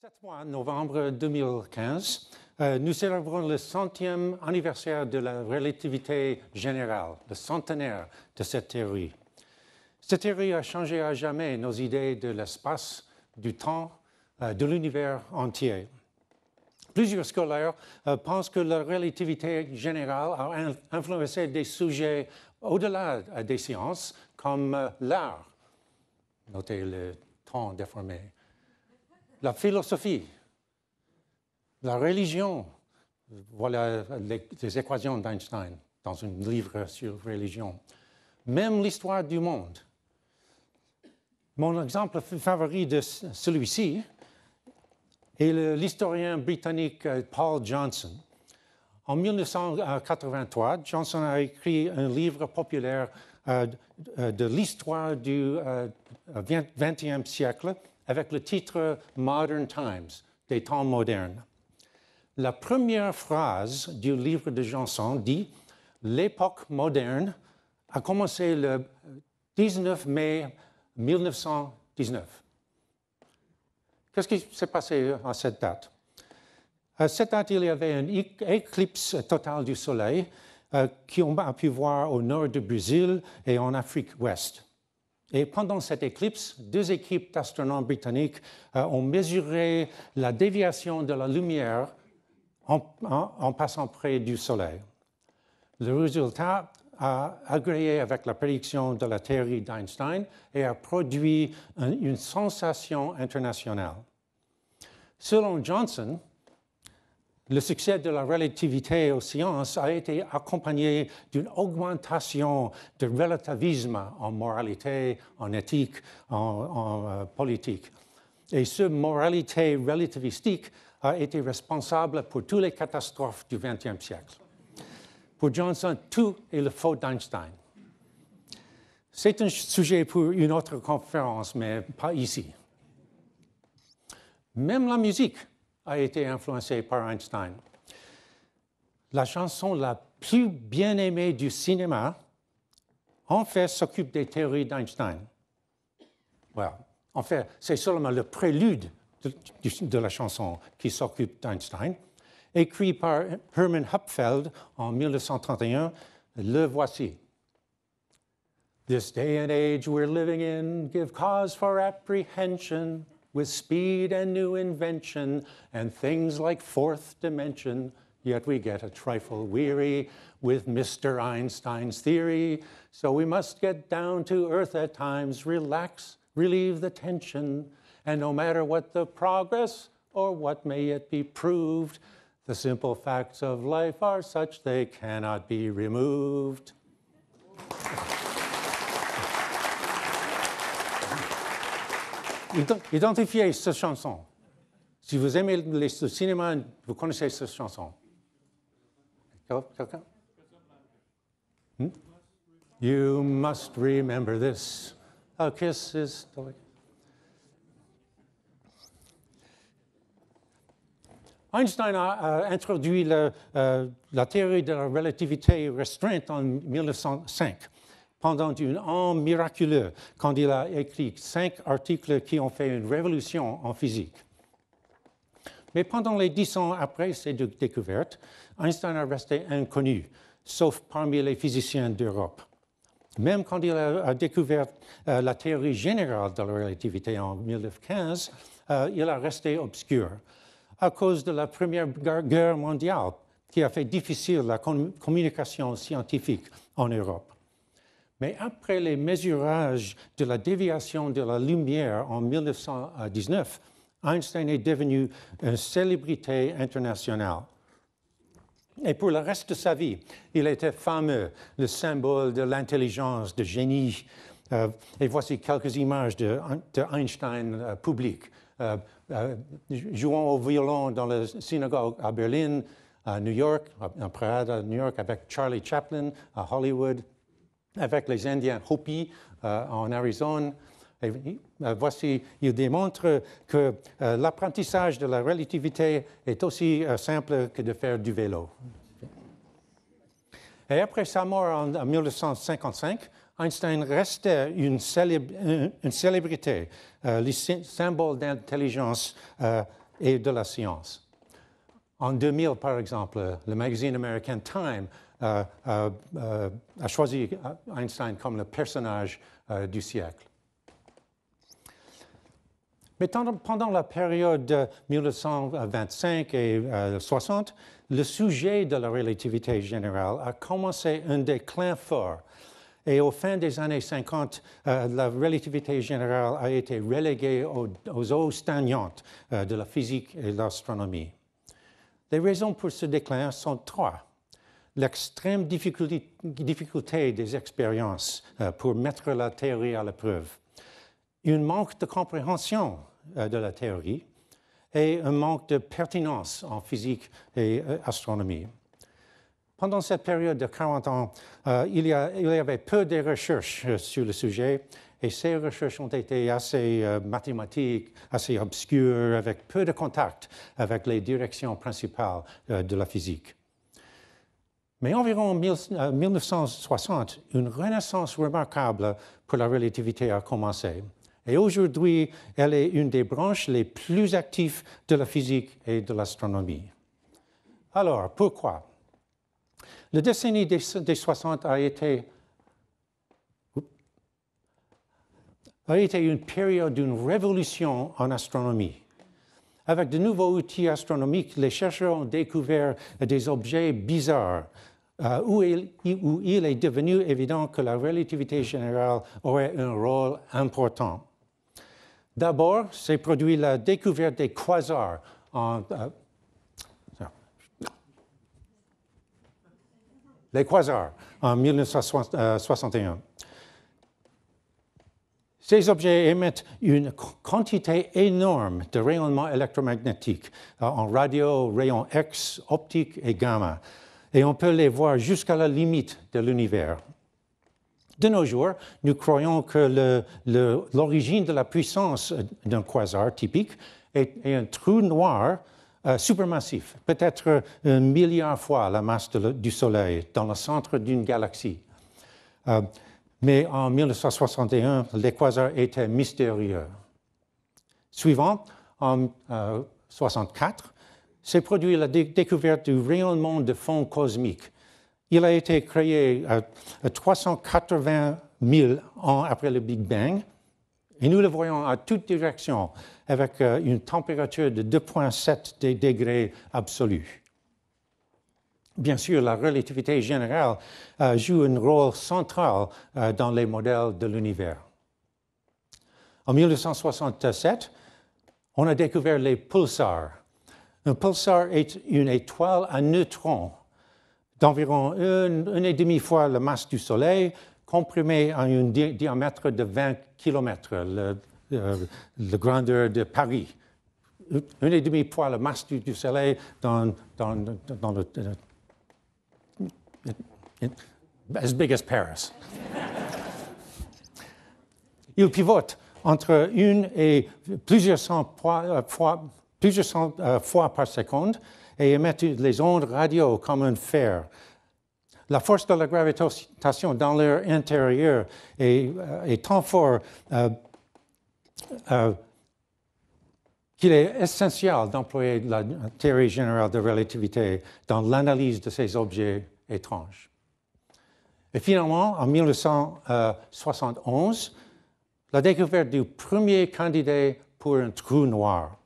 Cette mois, novembre 2015, euh, nous célébrons le centième anniversaire de la relativité générale, le centenaire de cette théorie. Cette théorie a changé à jamais nos idées de l'espace, du temps, euh, de l'univers entier. Plusieurs scolaires euh, pensent que la relativité générale a influencé des sujets au-delà des sciences, comme l'art. Notez le temps déformé la philosophie, la religion. Voilà les, équations d'Einstein dans un livre sur religion. Même l'histoire du monde. Mon exemple favori de celui-ci est l'historien britannique euh, Paul Johnson. En 1983, Johnson a écrit un livre populaire euh, euh, de l'histoire du 20 siècle avec le titre Modern Times, des temps modernes. La première phrase du livre de Janson dit L'époque moderne a commencé le 19 mai 1919. Qu'est-ce qui s'est passé à cette date À cette date, il y avait une éclipse totale du Soleil euh, qu'on a pu voir au nord du Brésil et en Afrique ouest. Et pendant cette éclipse, deux équipes d'astronomes britanniques euh, ont mesuré la déviation de la lumière en, passant près du Soleil. Le résultat a agréé avec la prédiction de la théorie d'Einstein et a produit une sensation internationale. Selon Johnson, le succès de la relativité aux sciences a été accompagné d'une augmentation de relativisme en moralité, en éthique, en, euh, politique. Et ce moralité relativistique a été responsable pour toutes les catastrophes du XXe siècle. Pour Johnson, tout est le faux d'Einstein. C'est un sujet pour une autre conférence, mais pas ici. Même la musique a été influencé par Einstein. La chanson la plus bien aimée du cinéma, en fait, s'occupe des théories d'Einstein. Well, en fait, c'est seulement le prélude de, la chanson qui s'occupe d'Einstein. Écrit par Hermann Hupfeld en 1931, le voici. This day and age we're living in give cause for apprehension. with speed and new invention and things like fourth dimension. Yet we get a trifle weary with Mr. Einstein's theory. So we must get down to earth at times, relax, relieve the tension. And no matter what the progress or what may yet be proved, the simple facts of life are such they cannot be removed. Identifiez cette chanson. Si vous aimez le cinéma, vous connaissez cette chanson. Quelqu'un hmm? You must remember this. A kiss is Einstein a, introduit euh, la théorie de la relativité restreinte en 1905 pendant un an miraculeux quand il a écrit cinq articles qui ont fait une révolution en physique. Mais pendant les dix ans après ces deux découvertes, Einstein a resté inconnu, sauf parmi les physiciens d'Europe. Même quand il a découvert euh, la théorie générale de la relativité en 1915, euh, il a resté obscur à cause de la Première Guerre mondiale qui a fait difficile la communication scientifique en Europe. Mais après les mesurages de la déviation de la lumière en 1919, Einstein est devenu une célébrité internationale. Et pour le reste de sa vie, il était fameux, le symbole de l'intelligence, de génie. Euh, et voici quelques images d'Einstein euh, public, euh, jouant au violon dans la synagogue à Berlin, à New York, en Prague, à New York avec Charlie Chaplin, à Hollywood, avec les Indiens Hopi euh, en Arizona. Euh, voici, il démontre que euh, l'apprentissage de la relativité est aussi simple que de faire du vélo. Et après sa mort en, 1955, Einstein restait une, célébrité, le symbole d'intelligence et de la science. En 2000, par exemple, le magazine American Time euh, euh, euh, a choisi Einstein comme le personnage du siècle. Mais pendant la période 1925 et 60, le sujet de la relativité générale a commencé un déclin fort. Et au fin des années 50, la relativité générale a été reléguée aux, eaux stagnantes de la physique et de l'astronomie. Les raisons pour ce déclin sont trois l'extrême difficulté, des expériences euh, pour mettre la théorie à l'épreuve, un manque de compréhension euh, de la théorie et un manque de pertinence en physique et euh, astronomie. Pendant cette période de 40 ans, il y, il, y avait peu de recherches sur le sujet et ces recherches ont été assez mathématiques, assez obscures, avec peu de contact avec les directions principales de la physique. Mais environ 1960, euh, une renaissance remarquable pour la relativité a commencé. Et aujourd'hui, elle est une des branches les plus actives de la physique et de l'astronomie. Alors, pourquoi La décennie des, 60 a été, a été une période d'une révolution en astronomie. Avec de nouveaux outils astronomiques, les chercheurs ont découvert des objets bizarres, euh, où, il, est devenu évident que la relativité générale aurait un rôle important. D'abord, s'est produit la découverte des quasars en, euh, les quasars en 1961. Euh, Ces objets émettent une quantité énorme de rayonnements électromagnétiques en radio, rayons X, optique et gamma et on peut les voir jusqu'à la limite de l'univers. De nos jours, nous croyons que l'origine de la puissance d'un quasar typique est, un trou noir euh, supermassif, peut-être un milliard fois la masse du Soleil, dans le centre d'une galaxie. Euh, mais en 1961, les quasars étaient mystérieux. Suivant, en 1964, euh, s'est produite la découverte du rayonnement de fond cosmique. Il a été créé euh, à 380 000 ans après le Big Bang, et nous le voyons à toutes directions, avec euh, une température de 2,7 degrés absolus. Bien sûr, la relativité générale euh, joue un rôle central dans les modèles de l'univers. En 1967, on a découvert les pulsars, un pulsar est une étoile à neutrons d'environ une, et demi fois la masse du Soleil, comprimée en un diamètre de 20 km, la grandeur de Paris. Une et demi fois la masse du, Soleil dans, le, as big as Paris. Il pivote entre une et plusieurs cent fois plusieurs euh, fois par seconde et émettent les ondes radio comme un fer. La force de la gravitation dans leur intérieur est, euh, est tant forte euh, qu'il est essentiel d'employer la théorie générale de relativité dans l'analyse de ces objets étranges. Et finalement, en 1971, la découverte du premier candidat pour un trou noir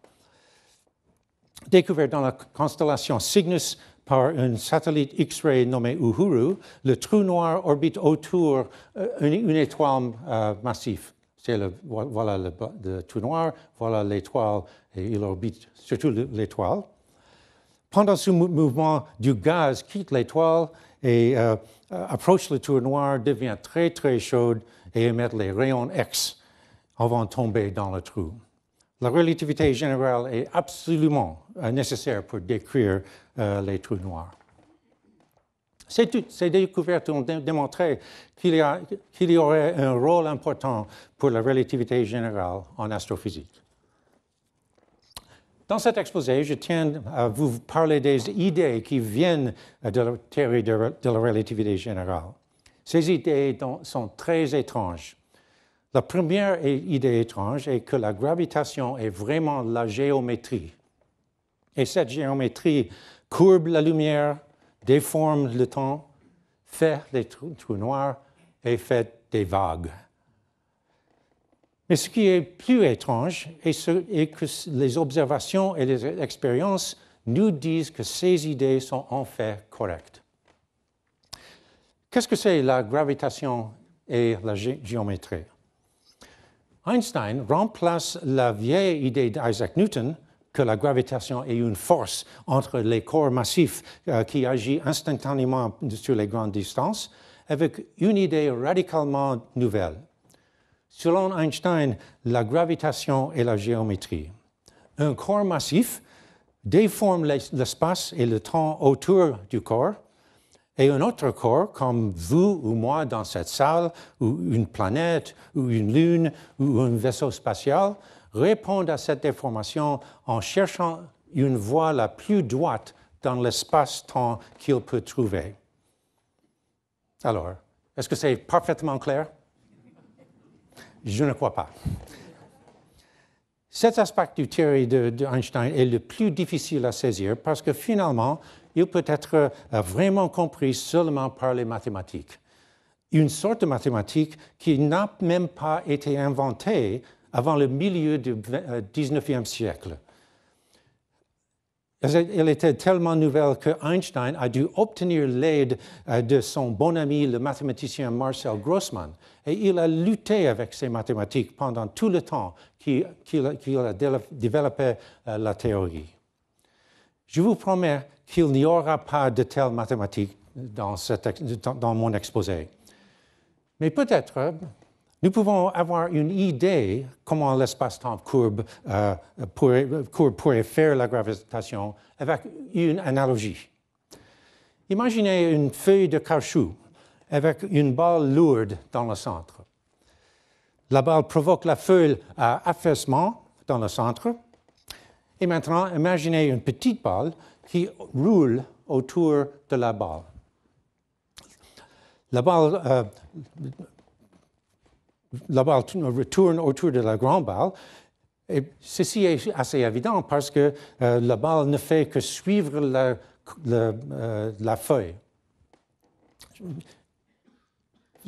découvert dans la constellation Cygnus par un satellite X-ray nommé Uhuru, le trou noir orbite autour d'une euh, étoile euh, massive. Le, voilà le, trou noir, voilà l'étoile, et il orbite surtout l'étoile. Pendant ce mouvement, du gaz quitte l'étoile et euh, approche le trou noir, devient très très chaude et émet les rayons X avant de tomber dans le trou. La relativité générale est absolument euh, nécessaire pour décrire euh, les trous noirs. ces découvertes ont démontré qu'il y, aurait un rôle important pour la relativité générale en astrophysique. Dans cet exposé, je tiens à vous parler des idées qui viennent de la théorie de la relativité générale. Ces idées sont très étranges la première idée étrange est que la gravitation est vraiment la géométrie. Et cette géométrie courbe la lumière, déforme le temps, fait les trous, noirs et fait des vagues. Mais ce qui est plus étrange est, que les observations et les expériences nous disent que ces idées sont en fait correctes. Qu'est-ce que c'est la gravitation et la géométrie Einstein remplace la vieille idée d'Isaac Newton que la gravitation est une force entre les corps massifs euh, qui agit instantanément sur les grandes distances avec une idée radicalement nouvelle. Selon Einstein, la gravitation est la géométrie. Un corps massif déforme l'espace et le temps autour du corps et un autre corps, comme vous ou moi dans cette salle, ou une planète, ou une lune, ou un vaisseau spatial, répond à cette déformation en cherchant une voie la plus droite dans l'espace-temps qu'il peut trouver. Alors, est-ce que c'est parfaitement clair? Je ne crois pas. Cet aspect du théorie d'Einstein est le plus difficile à saisir parce que finalement, il peut être euh, vraiment compris seulement par les mathématiques. Une sorte de mathématique qui n'a même pas été inventée avant le milieu du 19e euh, siècle. Elle était tellement nouvelle que Einstein a dû obtenir l'aide euh, de son bon ami, le mathématicien Marcel Grossman. Et il a lutté avec ces mathématiques pendant tout le temps qu'il a développé la théorie. Je vous promets qu'il n'y aura pas de telles mathématiques dans, mon exposé. Mais peut-être, euh, nous pouvons avoir une idée comment l'espace-temps euh, courbe, pourrait, faire la gravitation avec une analogie. Imaginez une feuille de caoutchouc avec une balle lourde dans le centre. La balle provoque la feuille à affaissement dans le centre. Et maintenant, imaginez une petite balle qui roule autour de la balle. La balle, euh, la balle tourne autour de la grande balle. Et ceci est assez évident parce que euh, la balle ne fait que suivre euh, la feuille,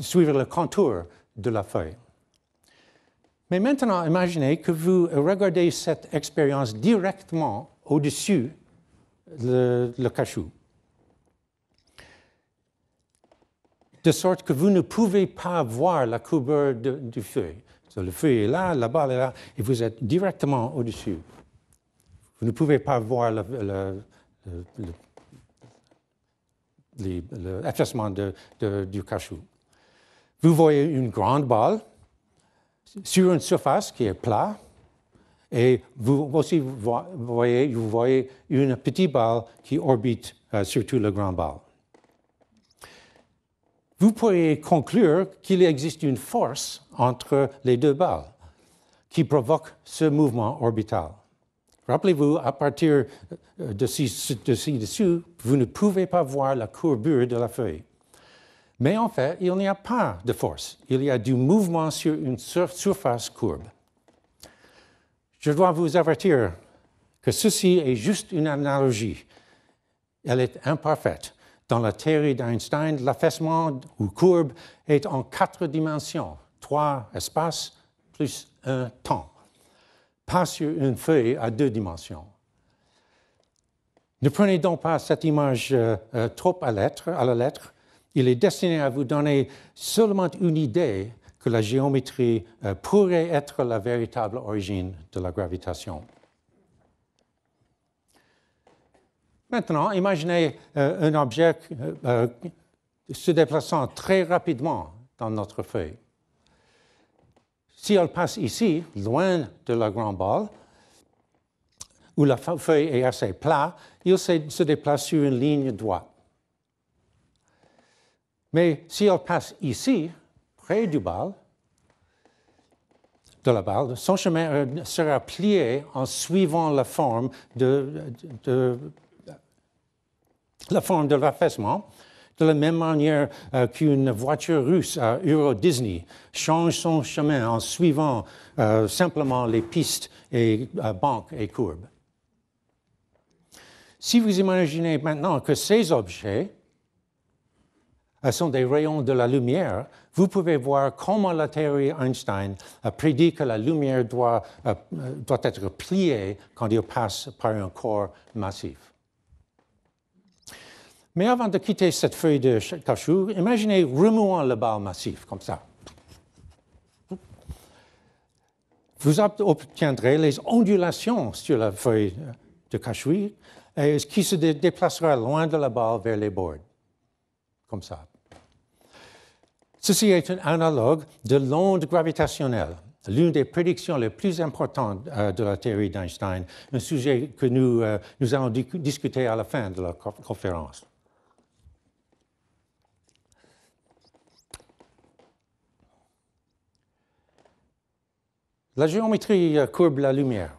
suivre le contour de la feuille. Mais maintenant, imaginez que vous regardez cette expérience directement au-dessus le, le cachou. De sorte que vous ne pouvez pas voir la couverture du feu. le feu est là, la balle est là, et vous êtes directement au-dessus. Vous ne pouvez pas voir l'effacement du cachou. Vous voyez une grande balle sur une surface qui est plate, et vous vous voyez, une petite balle qui orbite euh, sur tout le grand balle. Vous pourriez conclure qu'il existe une force entre les deux balles qui provoque ce mouvement orbital. Rappelez-vous, à partir euh, de ci dessus vous ne pouvez pas voir la courbure de la feuille. Mais en fait, il n'y a pas de force. Il y a du mouvement sur une surface courbe. Je dois vous avertir que ceci est juste une analogie. Elle est imparfaite. Dans la théorie d'Einstein, l'affaissement ou courbe est en quatre dimensions, trois espaces plus un temps, pas sur une feuille à deux dimensions. Ne prenez donc pas cette image euh, euh, trop à, lettre, à la lettre. Il est destiné à vous donner seulement une idée que la géométrie euh, pourrait être la véritable origine de la gravitation. Maintenant, imaginez euh, un objet euh, se déplaçant très rapidement dans notre feuille. Si elle passe ici, loin de la grande balle, où la feuille est assez plate, il se déplace sur une ligne droite. Mais si elle passe ici, près du bal, de la balle, son chemin euh, sera plié en suivant la forme de, la forme de l'affaissement, de la même manière euh, qu'une voiture russe à Euro Disney change son chemin en suivant euh, simplement les pistes et banques et courbes. Si vous imaginez maintenant que ces objets sont des rayons de la lumière vous pouvez voir comment la théorie Einstein a prédit que la lumière doit, euh, euh, doit être pliée quand elle passe par un corps massif. Mais avant de quitter cette feuille de cachou, imaginez remuant le bal massif comme ça. Vous obtiendrez les ondulations sur la feuille de cachou et qui se déplacera loin de la balle vers les bords, comme ça. Ceci est un analogue de l'onde gravitationnelle, l'une des prédictions les plus importantes euh, de la théorie d'Einstein, un sujet que nous, euh, nous allons discuter à la fin de la conférence. La géométrie euh, courbe la lumière.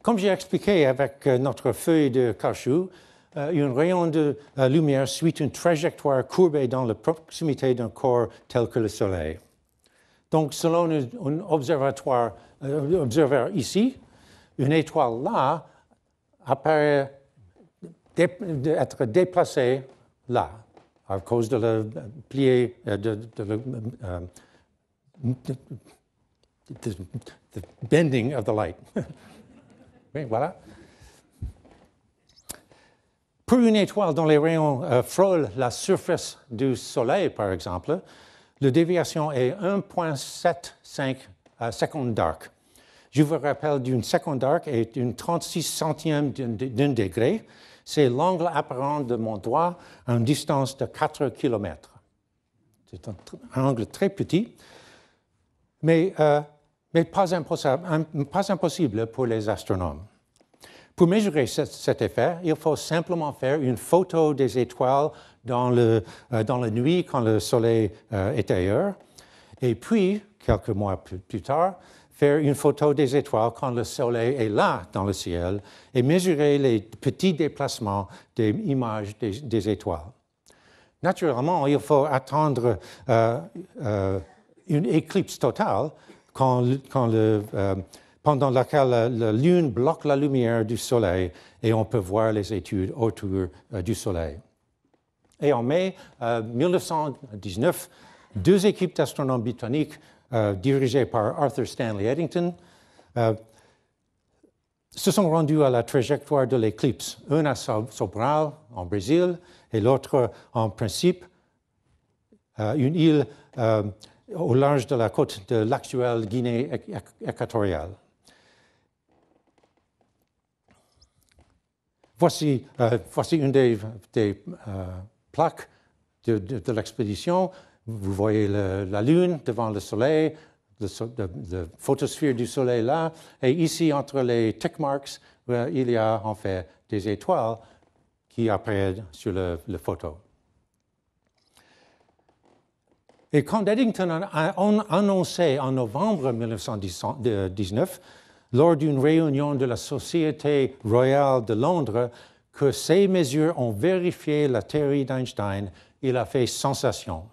Comme j'ai expliqué avec notre feuille de cachou, euh, une rayon de euh, lumière suit une trajectoire courbée dans la proximité d'un corps tel que le Soleil. Donc, selon un observatoire, euh, observateur ici, une étoile là apparaît être déplacée là, à cause de la pliée, de, de, bending of the light. voilà. Pour une étoile dont les rayons euh, frôlent la surface du Soleil, par exemple, la déviation est 1,75 euh, secondes d'arc. Je vous rappelle qu'une seconde d'arc est une 36 centième d'un degré. C'est l'angle apparent de mon doigt à une distance de 4 km. C'est un, angle très petit, mais, euh, pas impossible pour les astronomes. Pour mesurer cet effet, il faut simplement faire une photo des étoiles dans, le, euh, dans la nuit quand le soleil euh, est ailleurs, et puis, quelques mois plus tard, faire une photo des étoiles quand le soleil est là dans le ciel et mesurer les petits déplacements des images des, étoiles. Naturellement, il faut attendre euh, une éclipse totale quand, quand le, euh, pendant laquelle euh, la, Lune bloque la lumière du Soleil et on peut voir les études autour euh, du Soleil. Et en mai 1919, euh, deux équipes d'astronomes britanniques dirigées par Arthur Stanley Eddington se sont rendues à la trajectoire de l'éclipse, une à Sobral, en Brésil, et l'autre en principe, une île au large de la côte de l'actuelle Guinée équatoriale. Euh, voici, une des, euh, plaques de, l'expédition. Vous voyez la Lune devant le Soleil, la photosphère du Soleil là. Et ici, entre les tick marks, euh, il y a en fait des étoiles qui apparaissent sur la photo. Et quand Eddington a annoncé en novembre 1919 lors d'une réunion de la Société royale de Londres que ces mesures ont vérifié la théorie d'Einstein. Il a fait sensation.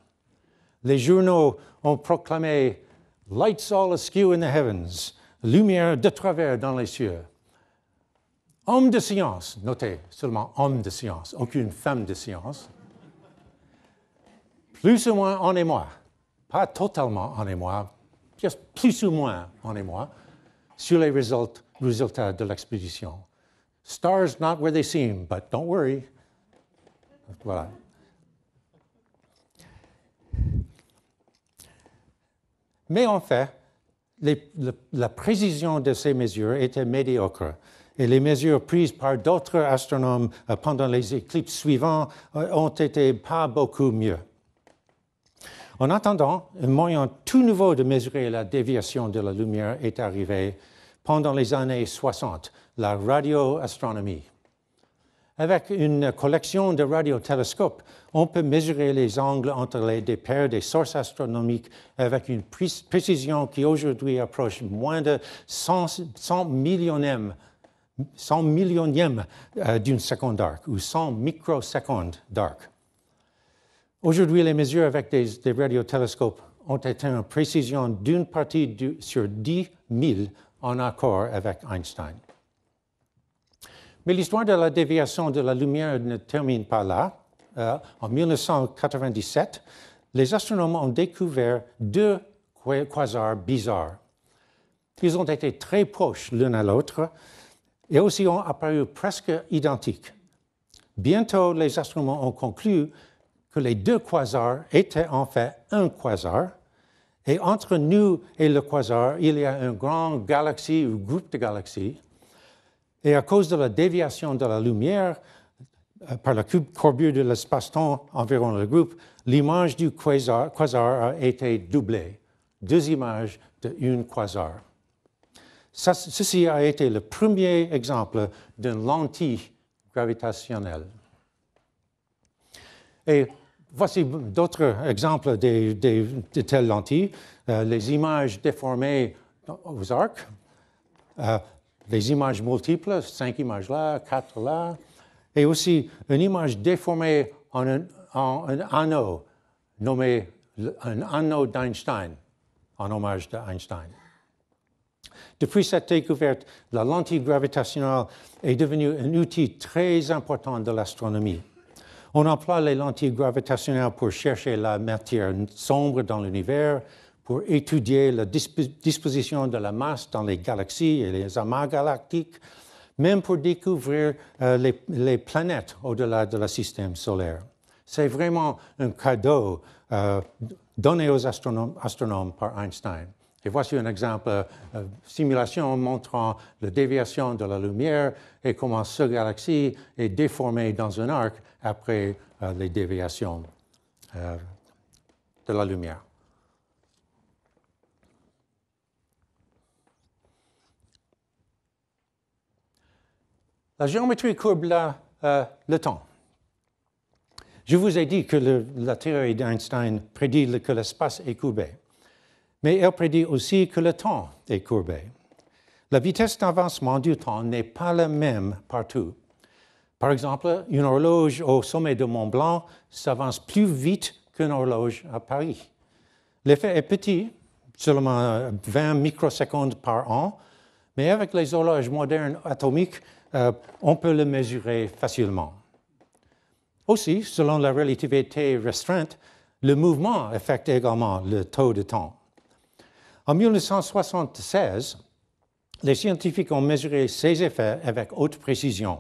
Les journaux ont proclamé Lights all askew in the heavens, lumière de travers dans les cieux. Homme de science, notez, seulement homme de science, aucune femme de science. Plus ou moins en émoi, pas totalement en émoi, juste plus ou moins en émoi sur les résultats de l'expédition. Stars not where they seem, but don't worry. Voilà. Mais en fait, la précision de ces mesures était médiocre. Et les mesures prises par d'autres astronomes euh, pendant les éclipses suivantes euh, ont été pas beaucoup mieux. En attendant, un moyen tout nouveau de mesurer la déviation de la lumière est arrivé pendant les années 60, la radioastronomie. Avec une collection de radiotélescopes, on peut mesurer les angles entre les paires des sources astronomiques avec une précision qui aujourd'hui approche moins de 100, millionièmes euh, d'une seconde d'arc ou 100 microsecondes d'arc. Aujourd'hui, les mesures avec des, radiotélescopes ont atteint une précision d'une partie sur 10 000 en accord avec Einstein. Mais l'histoire de la déviation de la lumière ne termine pas là. Euh, en 1997, les astronomes ont découvert deux quasars bizarres. Ils ont été très proches l'un à l'autre et aussi ont apparu presque identiques. Bientôt, les astronomes ont conclu que les deux quasars étaient en fait un quasar, et entre nous et le quasar, il y a une grande galaxie ou groupe de galaxies. Et à cause de la déviation de la lumière euh, par la courbure de l'espace-temps environ le groupe, l'image du quasar, a été doublée. Deux images d'une quasar. ceci a été le premier exemple d'une lentille gravitationnelle. Et Voici d'autres exemples de, telles lentilles. Euh, les images déformées aux arcs, euh, les images multiples, cinq images là, quatre là, et aussi une image déformée en un, en un anneau, nommé un anneau d'Einstein, en hommage d'Einstein. Depuis cette découverte, la lentille gravitationnelle est devenue un outil très important de l'astronomie. On emploie les lentilles gravitationnelles pour chercher la matière sombre dans l'univers, pour étudier la disposition de la masse dans les galaxies et les amas galactiques, même pour découvrir euh, les, planètes au-delà de la système solaire. C'est vraiment un cadeau euh, donné aux astronomes, par Einstein. Et voici un exemple, de euh, simulation montrant la déviation de la lumière et comment cette galaxie est déformée dans un arc après euh, les déviations euh, de la lumière. La géométrie courbe euh, le temps. Je vous ai dit que la théorie d'Einstein prédit que l'espace est courbé, mais elle prédit aussi que le temps est courbé. La vitesse d'avancement du temps n'est pas la même partout. Par exemple, une horloge au sommet de Mont Blanc s'avance plus vite qu'une horloge à Paris. L'effet est petit, seulement 20 microsecondes par an, mais avec les horloges modernes atomiques, euh, on peut le mesurer facilement. Aussi, selon la relativité restreinte, le mouvement affecte également le taux de temps. En 1976, les scientifiques ont mesuré ces effets avec haute précision.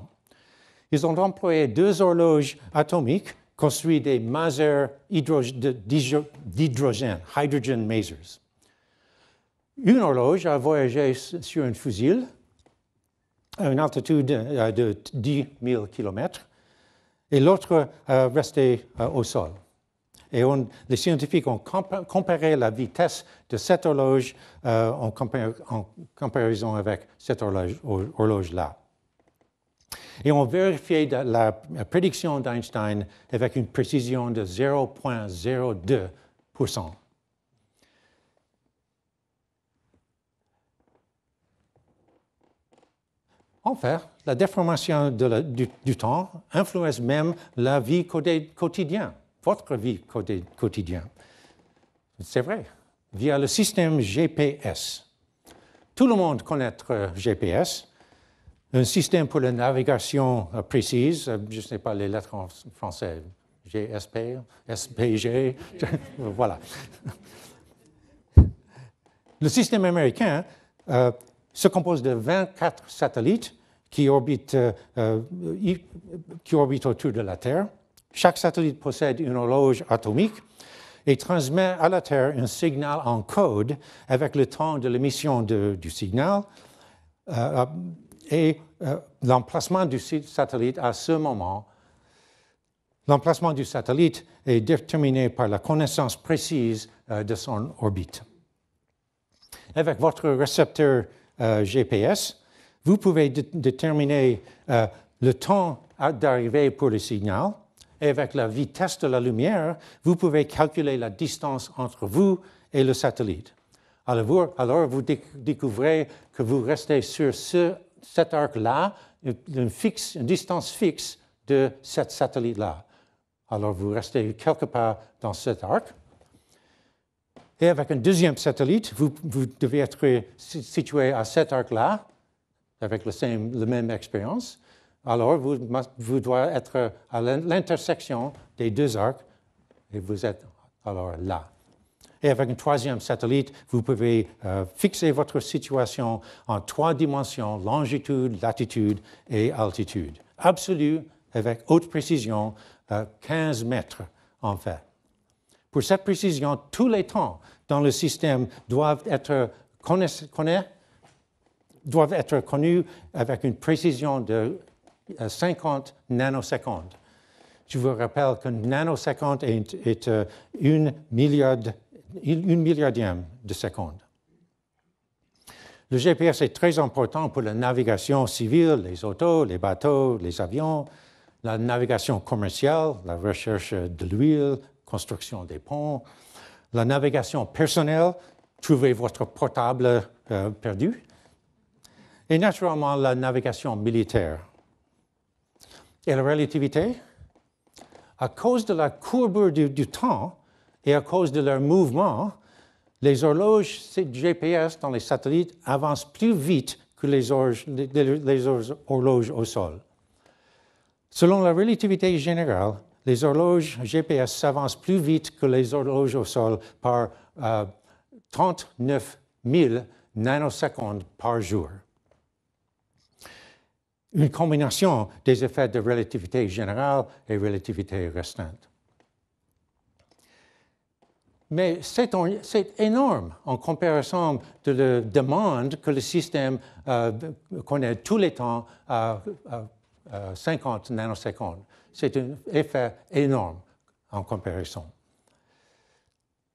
Ils ont employé deux horloges atomiques construites des masers d'hydrogène, hydrogen masers. Une horloge a voyagé sur un fusil à une altitude euh, de 10 000 km et l'autre a resté euh, au sol. Et les scientifiques ont comparé la vitesse de cette horloge euh, en, comparaison avec cette horloge-là. Et on vérifiait la prédiction d'Einstein avec une précision de 0,02 En fait, la déformation du, du, temps influence même la vie quotidienne, votre vie quotidienne. C'est vrai, via le système GPS. Tout le monde connaît euh, GPS un système pour la navigation euh, précise, euh, je ne sais pas les lettres en français, GSP, SPG, voilà. Le système américain euh, se compose de 24 satellites qui orbitent, qui autour de la Terre. Chaque satellite possède une horloge atomique et transmet à la Terre un signal en code avec le temps de l'émission du signal. Euh, et euh, l'emplacement du satellite à ce moment. L'emplacement du satellite est déterminé par la connaissance précise euh, de son orbite. Avec votre récepteur euh, GPS, vous pouvez déterminer le temps d'arrivée pour le signal. Et avec la vitesse de la lumière, vous pouvez calculer la distance entre vous et le satellite. vous, alors vous découvrez que vous restez sur ce cet arc-là, une, distance fixe de cet satellite-là. Alors vous restez quelque part dans cet arc. Et avec un deuxième satellite, vous, devez être situé à cet arc-là, avec la même, expérience. Alors vous, vous devez être à l'intersection des deux arcs, et vous êtes alors là. Et avec un troisième satellite, vous pouvez euh, fixer votre situation en trois dimensions, longitude, latitude et altitude. Absolue, avec haute précision, 15 euh, mètres en fait. Pour cette précision, tous les temps dans le système doivent être, doivent être connus avec une précision de 50 euh, nanosecondes. Je vous rappelle qu'une nanoseconde est, une milliarde une milliardième de seconde. Le GPS est très important pour la navigation civile, les autos, les bateaux, les avions, la navigation commerciale, la recherche de l'huile, construction des ponts, la navigation personnelle, trouver votre portable euh, perdu, et naturellement la navigation militaire. Et la relativité, à cause de la courbure du temps, et à cause de leur mouvement, les horloges GPS dans les satellites avancent plus vite que les, horloges, au sol. Selon la relativité générale, les horloges GPS s'avancent plus vite que les horloges au sol par 39 euh, 000 nanosecondes par jour. Une combination des effets de relativité générale et relativité restreinte mais c'est énorme en comparaison de la demande que le système connaît euh, tous les temps à, euh, 50 euh, nanosecondes. C'est un effet énorme en comparaison.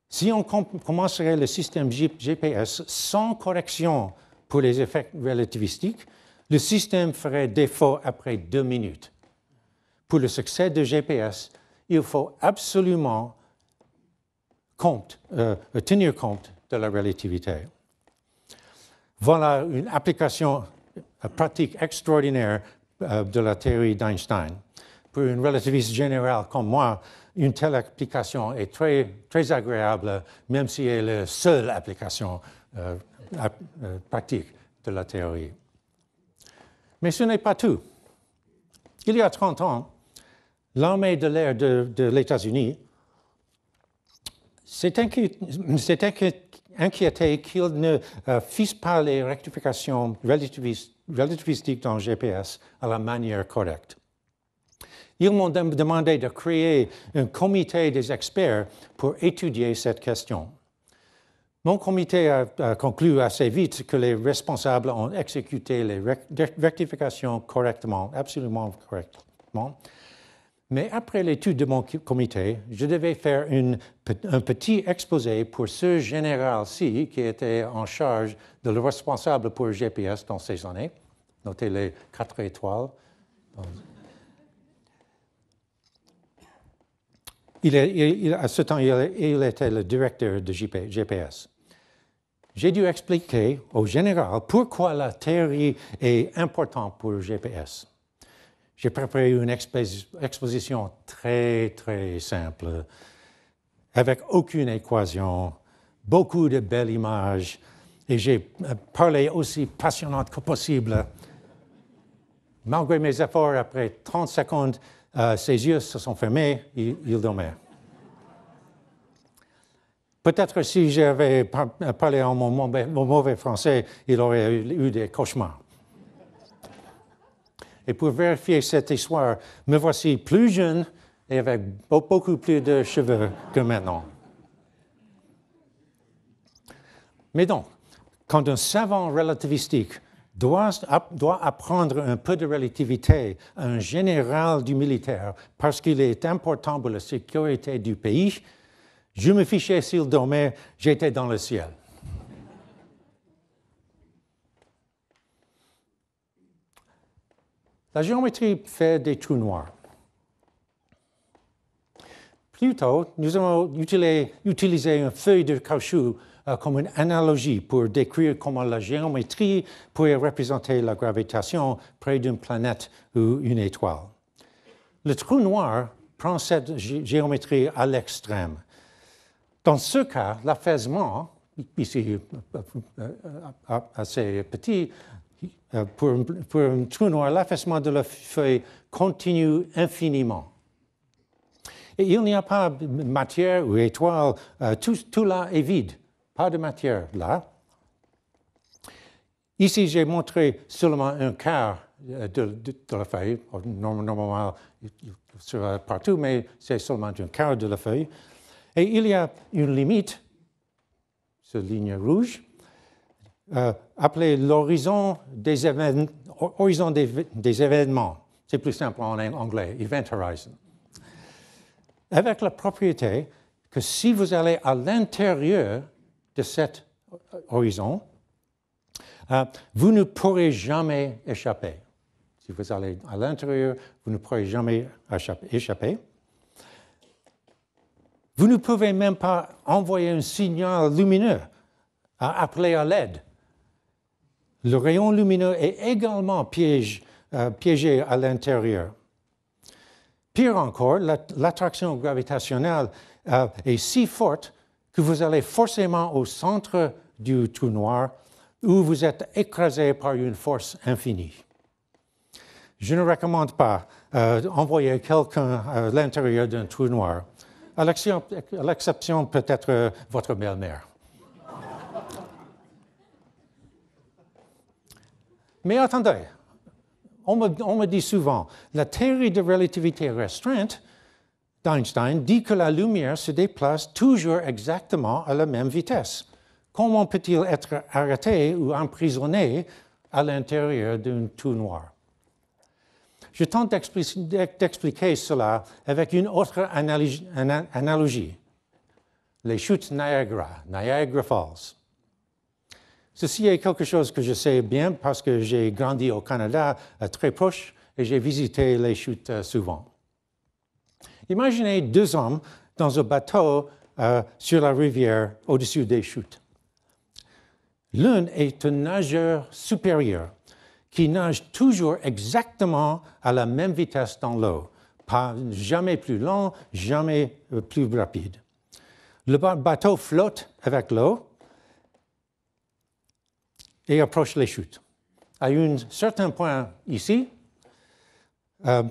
Si on commencerait le système GPS sans correction pour les effets relativistiques, le système ferait défaut après deux minutes. Pour le succès de GPS, il faut absolument compte, euh, euh, tenir compte de la relativité. Voilà une application euh, pratique extraordinaire de la théorie d'Einstein. Pour une relativiste générale comme moi, une telle application est très, très agréable, même si elle est la seule application pratique de la théorie. Mais ce n'est pas tout. Il y a 30 ans, l'armée de l'air de, de l'États-Unis c'est inquiété, qu'ils ne euh, fissent pas les rectifications relativistiques dans GPS à la manière correcte. Ils m'ont demandé de créer un comité des experts pour étudier cette question. Mon comité a conclu assez vite que les responsables ont exécuté les rectifications correctement, absolument correctement, mais après l'étude de mon comité, je devais faire un petit exposé pour ce général-ci qui était en charge de le responsable pour GPS dans ces années. Notez les quatre étoiles. à ce temps, il, il, était le directeur de GPS. J'ai dû expliquer au général pourquoi la théorie est importante pour le GPS. J'ai préparé une exposition très, très simple, avec aucune équation, beaucoup de belles images, et j'ai euh, parlé aussi passionnante que possible. Malgré mes efforts, après 30 secondes, euh, ses yeux se sont fermés, il, il dormait. Peut-être si j'avais parlé en mon mauvais français, il aurait eu des cauchemars. Et pour vérifier cette histoire, me voici plus jeune et avec beaucoup plus de cheveux que maintenant. Mais donc, quand un savant relativistique doit, doit, apprendre un peu de relativité à un général du militaire parce qu'il est important pour la sécurité du pays, je me fichais s'il dormait, j'étais dans le ciel. La géométrie fait des trous noirs. Plus tôt, nous avons utilisé, une feuille de caoutchouc euh, comme une analogie pour décrire comment la géométrie pourrait représenter la gravitation près d'une planète ou une étoile. Le trou noir prend cette géométrie à l'extrême. Dans ce cas, l'affaissement, ici euh, euh, assez petit, euh, pour, un trou noir, l'affaissement de la feuille continue infiniment. Et il n'y a pas de matière ou étoile, euh, tout, là est vide, pas de matière là. Ici, j'ai montré seulement un quart euh, de, la feuille, normalement sera partout, mais c'est seulement un quart de la feuille. Et il y a une limite, cette ligne rouge, euh, appelé l'horizon des, événements. C'est plus simple en anglais, Event Horizon. Avec la propriété que si vous allez à l'intérieur de cet euh, horizon, euh, vous ne pourrez jamais échapper. Si vous allez à l'intérieur, vous ne pourrez jamais échapper. Vous ne pouvez même pas envoyer un signal lumineux à appeler à l'aide le rayon lumineux est également euh, piégé à l'intérieur. Pire encore, l'attraction gravitationnelle euh, est si forte que vous allez forcément au centre du trou noir où vous êtes écrasé par une force infinie. Je ne recommande pas d'envoyer euh, quelqu'un à l'intérieur d'un trou noir, à l'exception peut-être votre belle-mère. Mais attendez, on me, dit souvent, la théorie de relativité restreinte d'Einstein dit que la lumière se déplace toujours exactement à la même vitesse. Comment peut-il être arrêté ou emprisonné à l'intérieur d'un tour noir Je tente d'expliquer cela avec une autre analogie, les chutes Niagara, Niagara Falls. Ceci est quelque chose que je sais bien parce que j'ai grandi au Canada euh, très proche et j'ai visité les chutes euh, souvent. Imaginez deux hommes dans un bateau euh, sur la rivière au-dessus des chutes. L'un est un nageur supérieur qui nage toujours exactement à la même vitesse dans l'eau, pas jamais plus lent, jamais plus rapide. Le bateau flotte avec l'eau et approche les chutes. À un certain point ici, euh,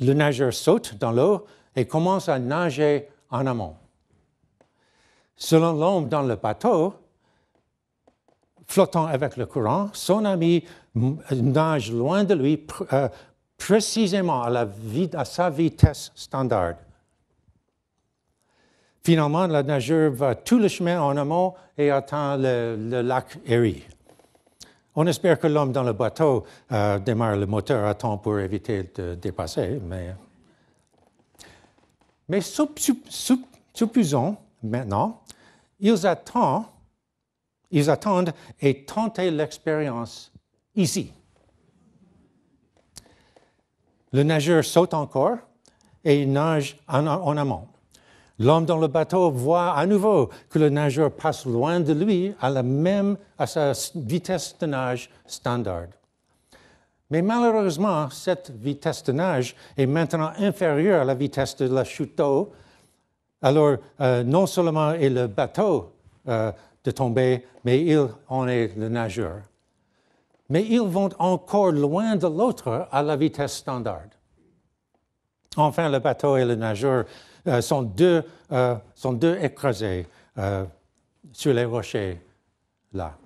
le nageur saute dans l'eau et commence à nager en amont. Selon l'homme dans le bateau, flottant avec le courant, son ami nage loin de lui, euh, précisément à, à sa vitesse standard. Finalement, la nageur va tout le chemin en amont et atteint le, lac Erie. On espère que l'homme dans le bateau euh, démarre le moteur à temps pour éviter de dépasser, mais, mais supposons maintenant, ils attendent, ils attendent et tentent l'expérience ici. Le nageur saute encore et il nage en amont. L'homme dans le bateau voit à nouveau que le nageur passe loin de lui à, la même, à sa vitesse de nage standard. Mais malheureusement, cette vitesse de nage est maintenant inférieure à la vitesse de la chute d'eau. Alors, euh, non seulement est le bateau euh, de tomber, mais il en est le nageur. Mais ils vont encore loin de l'autre à la vitesse standard. Enfin, le bateau et le nageur euh, sont, deux, euh, sont écrasés euh, sur les rochers là.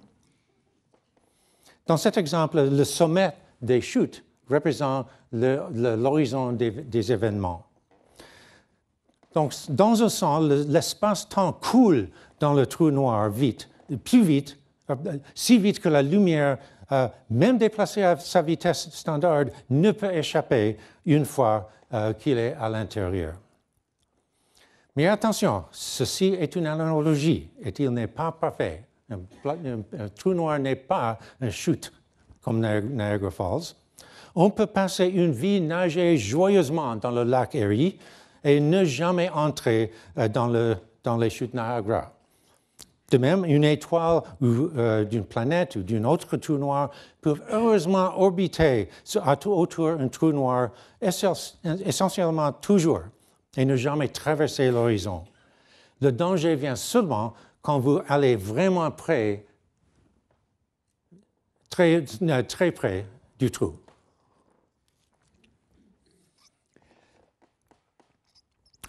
Dans cet exemple, le sommet des chutes représente l'horizon des, événements. Donc, dans un sens, l'espace-temps coule dans le trou noir vite, plus vite, si vite que la lumière, même déplacée à sa vitesse standard, ne peut échapper une fois euh, qu'il est à l'intérieur. Mais attention, ceci est une analogie et il n'est pas parfait. Un, trou noir n'est pas une chute comme Niagara Falls. On peut passer une vie nager joyeusement dans le lac Erie et ne jamais entrer euh, dans, les chutes Niagara. De même, une étoile ou euh, d'une planète ou d'une autre trou noir peuvent heureusement orbiter autour d'un trou noir essentiellement toujours et ne jamais traverser l'horizon. Le danger vient seulement quand vous allez vraiment près, très, euh, très près du trou.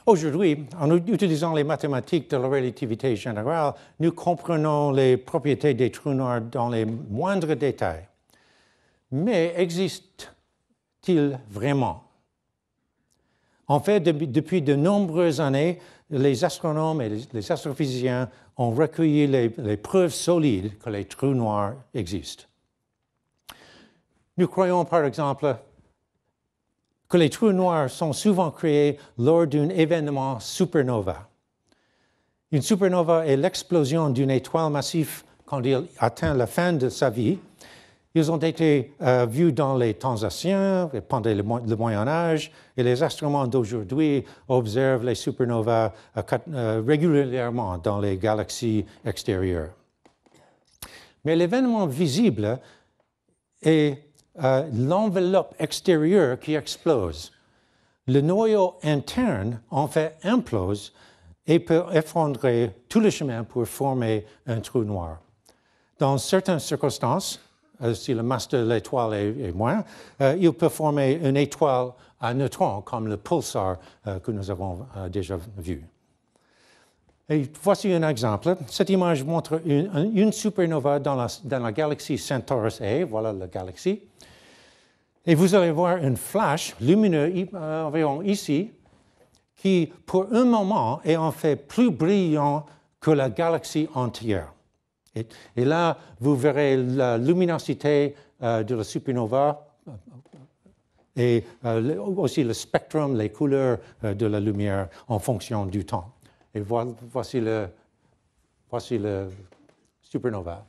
Aujourd'hui, en utilisant les mathématiques de la relativité générale, nous comprenons les propriétés des trous noirs dans les moindres détails. Mais existe-t-il vraiment en fait, depuis de nombreuses années, les astronomes et les, astrophysiciens ont recueilli les, preuves solides que les trous noirs existent. Nous croyons, par exemple, que les trous noirs sont souvent créés lors d'un événement supernova. Une supernova est l'explosion d'une étoile massive quand elle atteint la fin de sa vie ils ont été euh, vus dans les temps anciens, pendant le, Moyen Âge, et les astronomes d'aujourd'hui observent les supernovas euh, euh, régulièrement dans les galaxies extérieures. Mais l'événement visible est l'enveloppe extérieure qui explose. Le noyau interne en fait implose et peut effondrer tout le chemin pour former un trou noir. Dans certaines circonstances, euh, si le masse de l'étoile est, moins, euh, il peut former une étoile à neutrons, comme le pulsar euh, que nous avons déjà vu. voici un exemple. Cette image montre une, supernova dans la, galaxie Centaurus A. Voilà la galaxie. Et vous allez voir une flash lumineuse environ ici qui, pour un moment, est en fait plus brillant que la galaxie entière. Et, là, vous verrez la luminosité euh, de la supernova euh, et euh, aussi le spectrum, les couleurs de la lumière en fonction du temps. Et voici le, voici le supernova.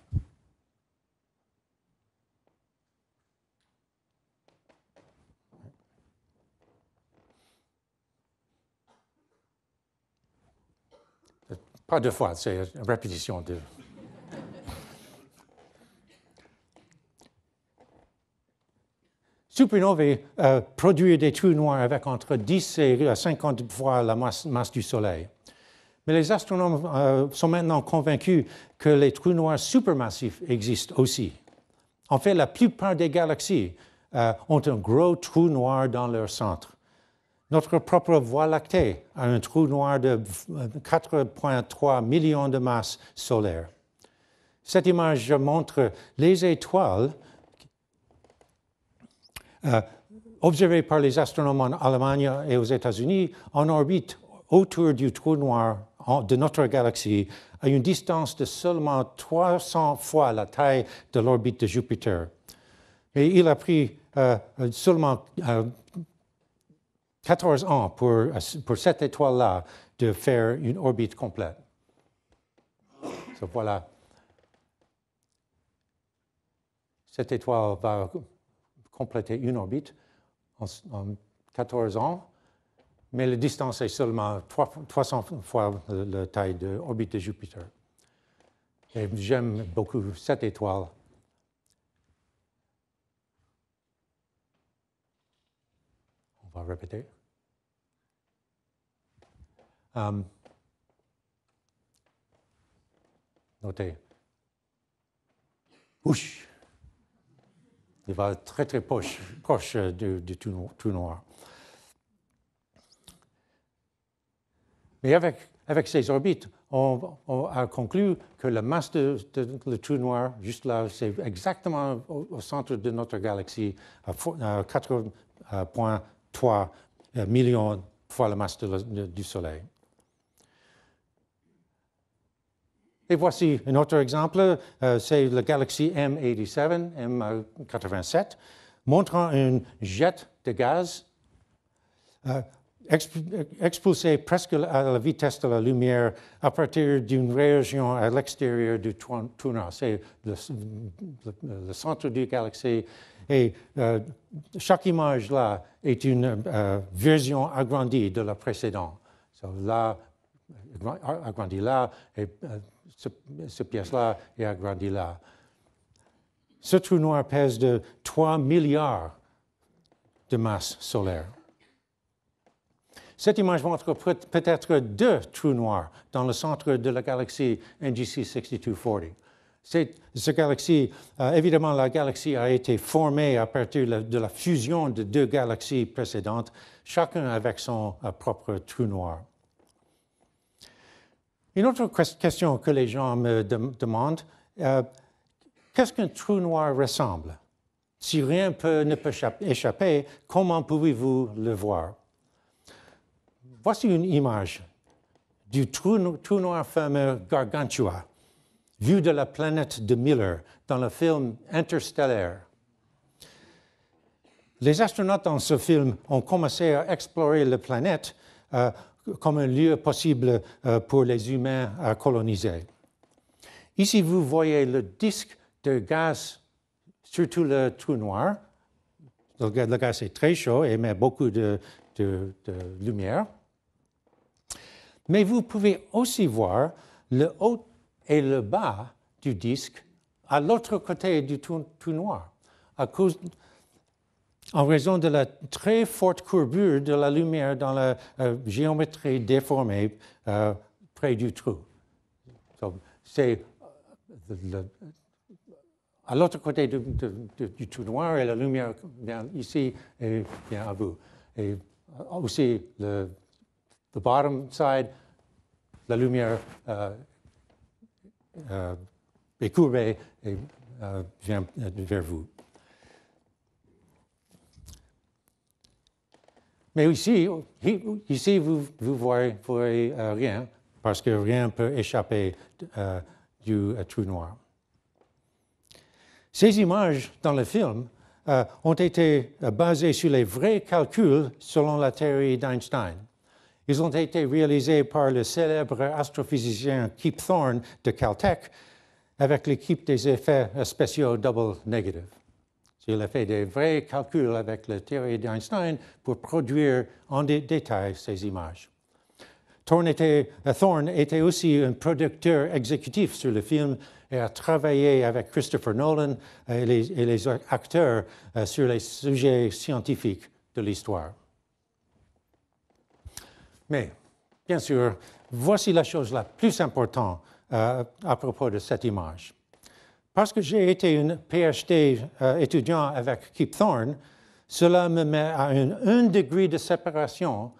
Pas deux fois, c'est une répétition de supernovae euh, produisent des trous noirs avec entre 10 et 50 fois la masse, du Soleil. Mais les astronomes euh, sont maintenant convaincus que les trous noirs supermassifs existent aussi. En fait, la plupart des galaxies euh, ont un gros trou noir dans leur centre. Notre propre Voie lactée a un trou noir de 4,3 millions de masses solaires. Cette image montre les étoiles euh, observé par les astronomes en Allemagne et aux États-Unis, en orbite autour du trou noir de notre galaxie à une distance de seulement 300 fois la taille de l'orbite de Jupiter. Et il a pris euh, seulement 14 euh, ans pour, cette étoile-là de faire une orbite complète. voilà. Cette étoile va compléter une orbite en, 14 ans, mais la distance est seulement 300 fois la taille de l'orbite de Jupiter. Et j'aime beaucoup cette étoile. On va répéter. Hum. notez. Ouch! Il va très très proche, proche du, trou tout noir. Mais avec, avec ces orbites, on, a conclu que la masse de, trou noir, juste là, c'est exactement au, centre de notre galaxie, à, 4,3 euh, millions fois la masse du Soleil. Et voici un autre exemple, euh, c'est la Galaxy M87, M87, montrant une jet de gaz euh, expulsé presque à la vitesse de la lumière à partir d'une région à l'extérieur du tournoi. C'est le, le, centre du galaxie. Et euh, chaque image là est une euh, version agrandie de la précédente. Donc là, agrandie là, et ce, pièce-là est là. Ce trou noir pèse de 3 milliards de masse solaire. Cette image montre peut-être deux trous noirs dans le centre de la galaxie NGC 6240. Cette, galaxie, euh, évidemment, la galaxie a été formée à partir de la, fusion de deux galaxies précédentes, chacun avec son euh, propre trou noir. Une autre question que les gens me demandent, euh, qu'est-ce qu'un trou noir ressemble Si rien ne peut échapper, comment pouvez-vous le voir Voici une image du trou, noir fameux Gargantua, vu de la planète de Miller dans le film Interstellar. Les astronautes dans ce film ont commencé à explorer la planète euh, comme un lieu possible euh, pour les humains à coloniser. Ici, vous voyez le disque de gaz, surtout le trou noir. Le, gaz est très chaud et émet beaucoup de, lumière. Mais vous pouvez aussi voir le haut et le bas du disque à l'autre côté du trou, trou noir, à cause en raison de la très forte courbure de la lumière dans la euh, géométrie déformée euh, près du trou. c'est euh, à l'autre côté du trou noir et la lumière vient ici et vient à vous. Et aussi, le the bottom side, la lumière est courbée et vient vers vous. Mais ici, ici vous ne voyez, euh, rien, parce que rien ne peut échapper euh, du euh, trou noir. Ces images dans le film ont été basées sur les vrais calculs selon la théorie d'Einstein. Ils ont été réalisés par le célèbre astrophysicien Kip Thorne de Caltech avec l'équipe des effets spéciaux double négatifs il a fait des vrais calculs avec la théorie d'Einstein pour produire en détail ces images. Euh, Thorne était, aussi un producteur exécutif sur le film et a travaillé avec Christopher Nolan et les, acteurs euh, sur les sujets scientifiques de l'histoire. Mais, bien sûr, voici la chose la plus importante euh, à propos de cette image. Parce que j'ai été un PhD euh, étudiant avec Kip Thorne, cela me met à un, un degré de séparation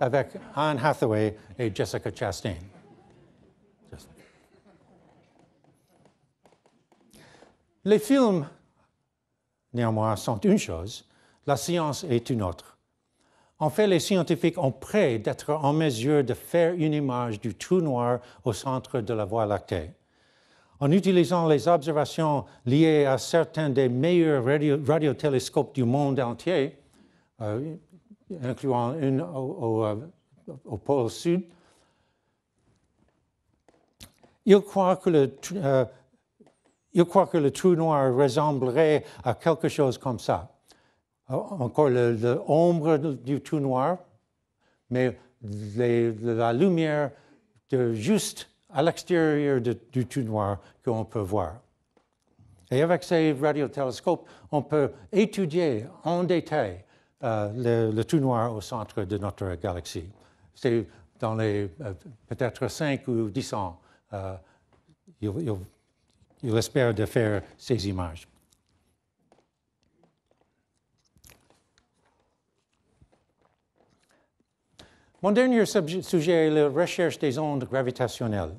avec Anne Hathaway et Jessica Chastain. Les films, néanmoins, sont une chose, la science est une autre. En fait, les scientifiques ont près d'être en mesure de faire une image du trou noir au centre de la Voie lactée en utilisant les observations liées à certains des meilleurs radiotélescopes du monde entier, euh, incluant une au, euh, pôle sud, euh, il croit que le, trou noir ressemblerait à quelque chose comme ça. Encore l'ombre du trou noir, mais la lumière de juste à l'extérieur du trou noir qu'on peut voir. Et avec ces radiotélescopes, on peut étudier en détail euh, le, tout trou noir au centre de notre galaxie. C'est dans les euh, peut-être 5 ou 10 ans, euh, il, espère de faire ces images. Mon dernier sujet est la recherche des ondes gravitationnelles.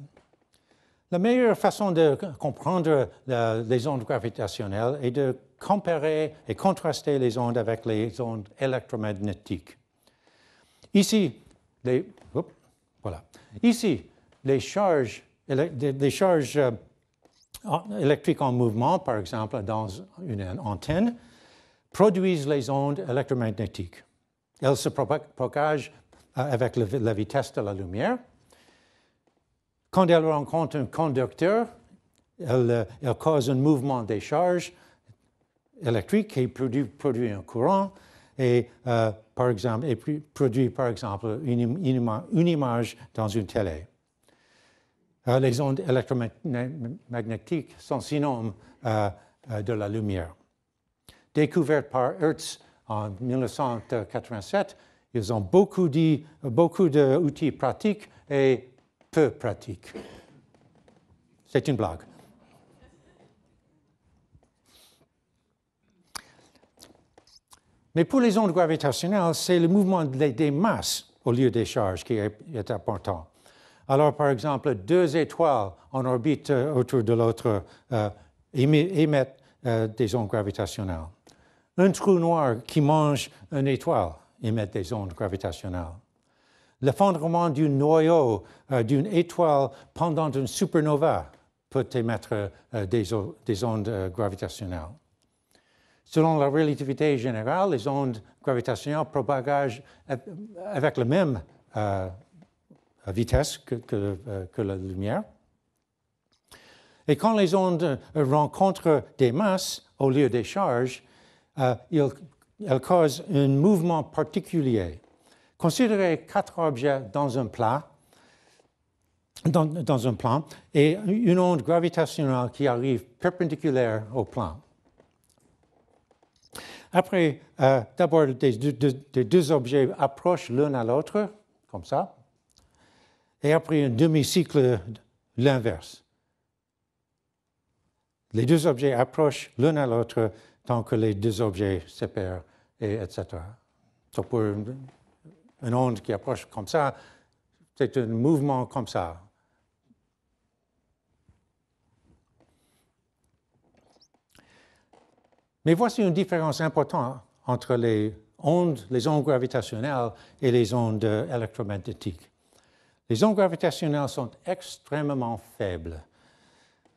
La meilleure façon de comprendre les ondes gravitationnelles est de comparer et contraster les ondes avec les ondes électromagnétiques. Ici, les, voilà. Ici, charges, les charges euh, électriques en mouvement, par exemple dans une antenne, produisent les ondes électromagnétiques. Elles se propagent euh, avec la vitesse de la lumière. Quand elle rencontre un conducteur, elle, euh, cause un mouvement des charges électriques qui produit, un courant et, euh, par exemple, produit par exemple une, image dans une télé. les ondes électromagnétiques sont synonymes de la lumière. Découverte par Hertz en 1987, ils ont beaucoup, dit, beaucoup d'outils pratiques et peu pratiques. C'est une blague. Mais pour les ondes gravitationnelles, c'est le mouvement des masses au lieu des charges qui est important. Alors, par exemple, deux étoiles en orbite euh, autour de l'autre euh, émettent euh, des ondes gravitationnelles. Un trou noir qui mange une étoile émettent des ondes gravitationnelles. L'effondrement du noyau euh, d'une étoile pendant une supernova peut émettre euh, des, ondes euh, gravitationnelles. Selon la relativité générale, les ondes gravitationnelles propagent avec la même vitesse que, que, la lumière. Et quand les ondes rencontrent des masses au lieu des charges, ils elle cause un mouvement particulier. Considérez quatre objets dans un dans, un plan, et une onde gravitationnelle qui arrive perpendiculaire au plan. Après, euh, d'abord, les deux objets approchent l'un à l'autre, comme ça, et après un demi-cycle, l'inverse. Les deux objets approchent l'un à l'autre tant que les deux objets séparent, et etc. Donc pour une onde qui approche comme ça, c'est un mouvement comme ça. Mais voici une différence importante entre les ondes, les ondes gravitationnelles et les ondes électromagnétiques. Les ondes gravitationnelles sont extrêmement faibles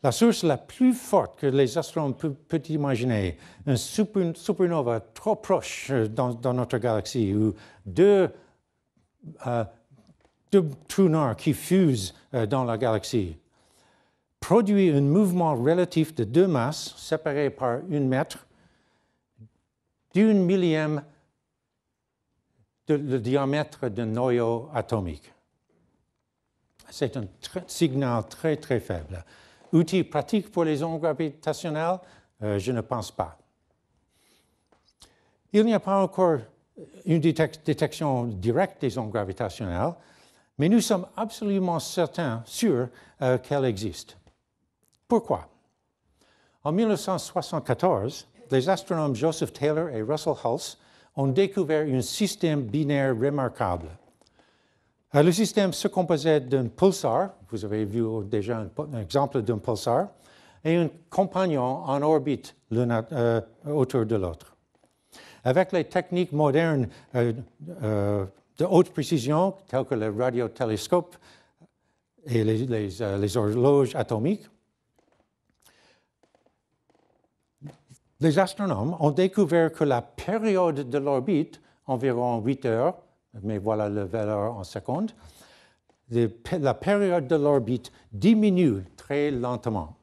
la source la plus forte que les astronomes peuvent imaginer, une supernova trop proche euh, dans, notre galaxie, ou deux, euh, trous noirs qui fusent euh, dans la galaxie, produit un mouvement relatif de deux masses séparées par une mètre d'une millième de diamètre d'un noyau atomique. C'est un signal très, très faible. Outils pratique pour les ondes gravitationnelles euh, Je ne pense pas. Il n'y a pas encore une détection directe des ondes gravitationnelles, mais nous sommes absolument certains, sûrs euh, qu'elles existent. Pourquoi En 1974, les astronomes Joseph Taylor et Russell Hulse ont découvert un système binaire remarquable. Euh, le système se composait d'un pulsar, vous avez vu déjà un, exemple d'un pulsar et un compagnon en orbite l'un euh, autour de l'autre. Avec les techniques modernes euh, euh, de haute précision, telles que les radiotélescopes et les, horloges atomiques, les astronomes ont découvert que la période de l'orbite, environ 8 heures, mais voilà la valeur en secondes, la période de l'orbite diminue très lentement.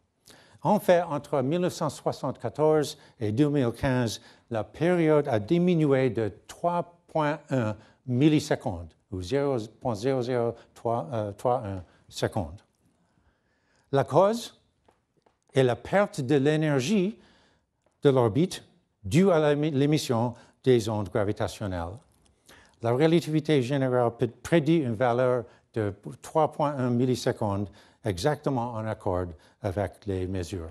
En fait, entre 1974 et 2015, la période a diminué de 3.1 millisecondes, ou 0.0031 euh, secondes. La cause est la perte de l'énergie de l'orbite due à l'émission des ondes gravitationnelles. La relativité générale prédit une valeur de 3.1 millisecondes exactement en accord avec les mesures.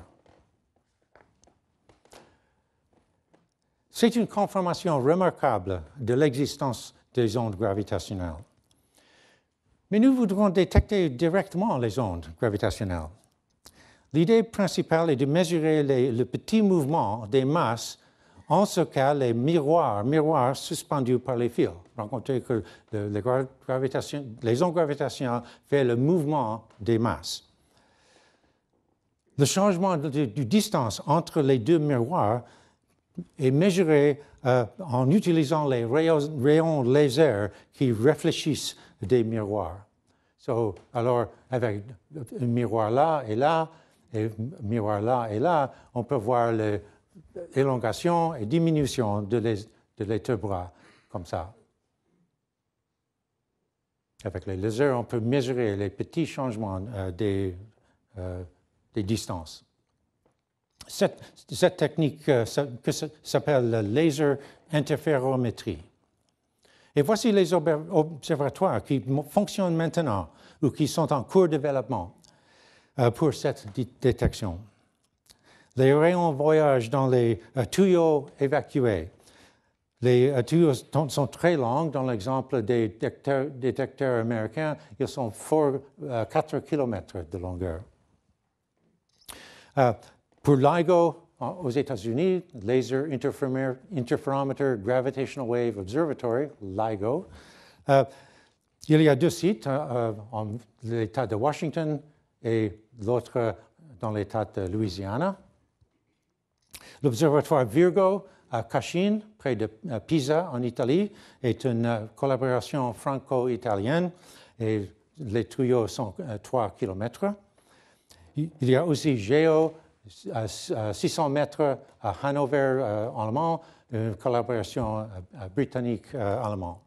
C'est une confirmation remarquable de l'existence des ondes gravitationnelles. Mais nous voudrons détecter directement les ondes gravitationnelles. L'idée principale est de mesurer le petit mouvement des masses en ce cas, les miroirs, miroirs suspendus par les fils, rencontrez que les, les ondes gravitationnelles font le mouvement des masses. Le changement de, distance entre les deux miroirs est mesuré euh, en utilisant les rayons, rayons, laser qui réfléchissent des miroirs. alors, avec un miroir là et là, et un miroir là et là, on peut voir le, élongation et diminution de bras comme ça. Avec les lasers, on peut mesurer les petits changements euh, des, euh, des, distances. Cette, technique euh, s'appelle s'appelle laser interférométrie. Et voici les observatoires qui fonctionnent maintenant ou qui sont en cours de développement pour cette détection les rayons voyagent dans les euh, tuyaux évacués. Les euh, tuyaux sont très longs. Dans l'exemple des détecteurs, américains, ils sont fort, 4 km de longueur. Euh, pour LIGO, aux États-Unis, Laser Interferometer Gravitational Wave Observatory, LIGO, il y a deux sites, hein, l'État de Washington et l'autre dans l'État de Louisiana. L'Observatoire Virgo à Cachin, près de euh, Pisa, en Italie, est une euh, collaboration franco-italienne et les tuyaux sont 3 euh, km. Il y a aussi GEO à 600 mètres à Hanover en allemand, une collaboration britannique-allemand.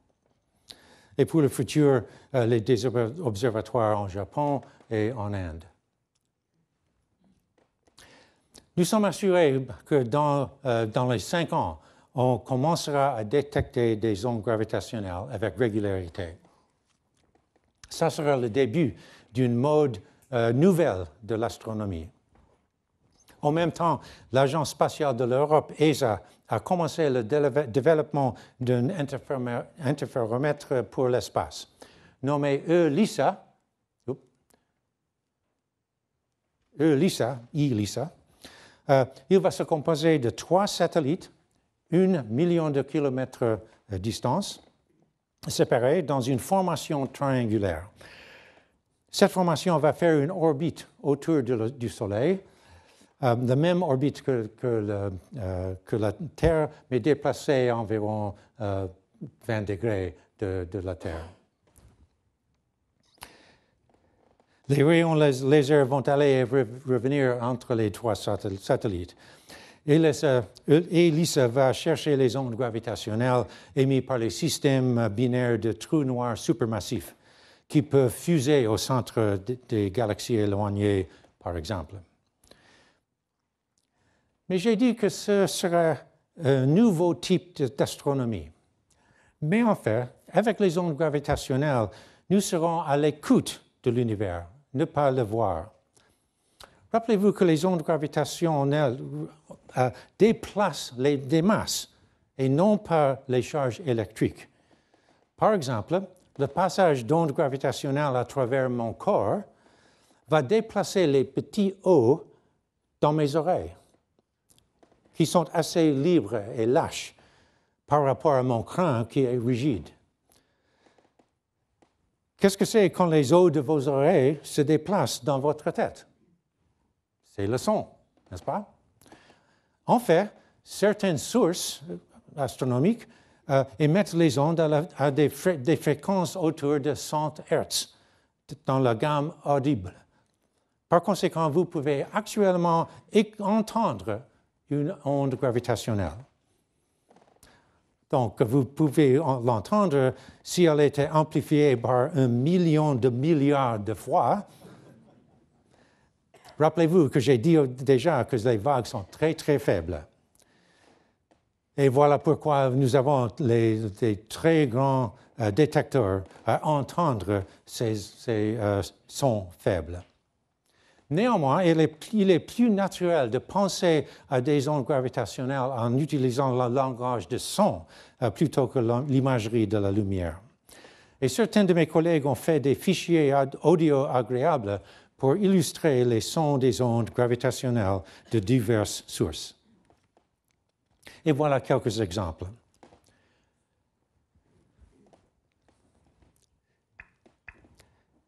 Et pour le futur, les observatoires en Japon et en Inde. Nous sommes assurés que dans, euh, dans les cinq ans, on commencera à détecter des ondes gravitationnelles avec régularité. Ça sera le début d'une mode euh, nouvelle de l'astronomie. En même temps, l'Agence spatiale de l'Europe, ESA, a commencé le développement d'un interféromètre pour l'espace, nommé ELISA, ELISA, ELISA, euh, il va se composer de trois satellites, une million de kilomètres de euh, distance, séparés dans une formation triangulaire. Cette formation va faire une orbite autour du Soleil, euh, la même orbite que, la Terre, mais déplacée à environ 20 degrés de la Terre. Les rayons légers vont aller et revenir entre les trois satellites. Euh, et ELISA va chercher les ondes gravitationnelles émises par les systèmes binaires de trous noirs supermassifs qui peuvent fuser au centre des galaxies éloignées, par exemple. Mais j'ai dit que ce serait un nouveau type d'astronomie. Mais en fait, avec les ondes gravitationnelles, nous serons à l'écoute de l'univers ne pas le voir. Rappelez-vous que les ondes gravitationnelles euh, déplacent les, masses et non pas les charges électriques. Par exemple, le passage d'ondes gravitationnelles à travers mon corps va déplacer les petits os dans mes oreilles, qui sont assez libres et lâches par rapport à mon crâne qui est rigide. Qu'est-ce que c'est quand les os de vos oreilles se déplacent dans votre tête C'est le son, n'est-ce pas En fait, certaines sources euh, astronomiques euh, émettent les ondes à, des, des, fréquences autour de 100 Hz dans la gamme audible. Par conséquent, vous pouvez actuellement entendre une onde gravitationnelle. Donc, vous pouvez l'entendre, si elle était amplifiée par un million de milliards de fois, rappelez-vous que j'ai dit déjà que les vagues sont très, très faibles. Et voilà pourquoi nous avons les, des très grands euh, détecteurs à entendre ces, euh, sons faibles. Néanmoins, il est, plus naturel de penser à des ondes gravitationnelles en utilisant le langage de son euh, plutôt que l'imagerie de la lumière. Et certains de mes collègues ont fait des fichiers audio agréables pour illustrer les sons des ondes gravitationnelles de diverses sources. Et voilà quelques exemples.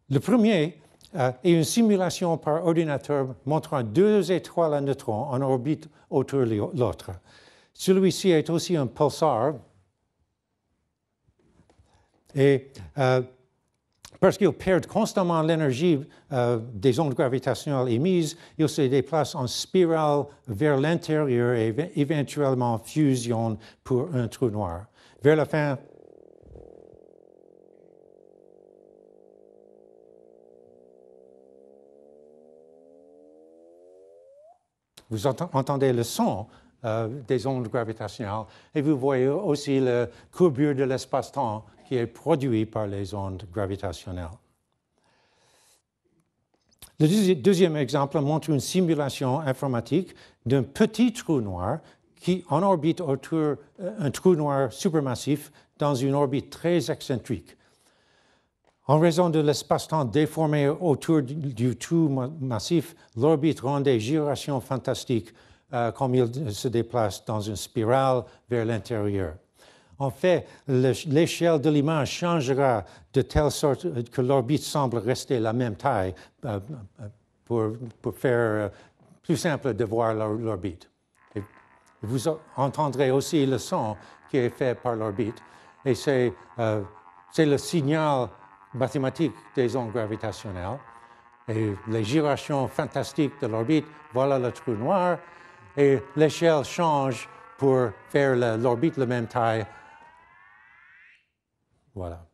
Le premier euh, et une simulation par ordinateur montrant deux étoiles à neutrons en orbite autour de l'autre. Celui-ci est aussi un pulsar. Et euh, parce qu'il perd constamment l'énergie euh, des ondes gravitationnelles émises, il se déplace en spirale vers l'intérieur et éventuellement fusionne pour un trou noir. Vers la fin Vous entendez le son euh, des ondes gravitationnelles et vous voyez aussi la courbure de l'espace-temps qui est produite par les ondes gravitationnelles. Le deuxième exemple montre une simulation informatique d'un petit trou noir qui en orbite autour d'un euh, trou noir supermassif dans une orbite très excentrique. En raison de l'espace-temps déformé autour du tout massif, l'orbite rend des gyrations fantastiques euh, comme il se déplace dans une spirale vers l'intérieur. En fait, l'échelle de l'image changera de telle sorte que l'orbite semble rester la même taille euh, euh, pour, faire plus simple de voir l'orbite. Vous entendrez aussi le son qui est fait par l'orbite. Et c'est le signal mathématiques des ondes gravitationnelles et les girations fantastiques de l'orbite, voilà le trou noir, et l'échelle change pour faire l'orbite la même taille. Voilà.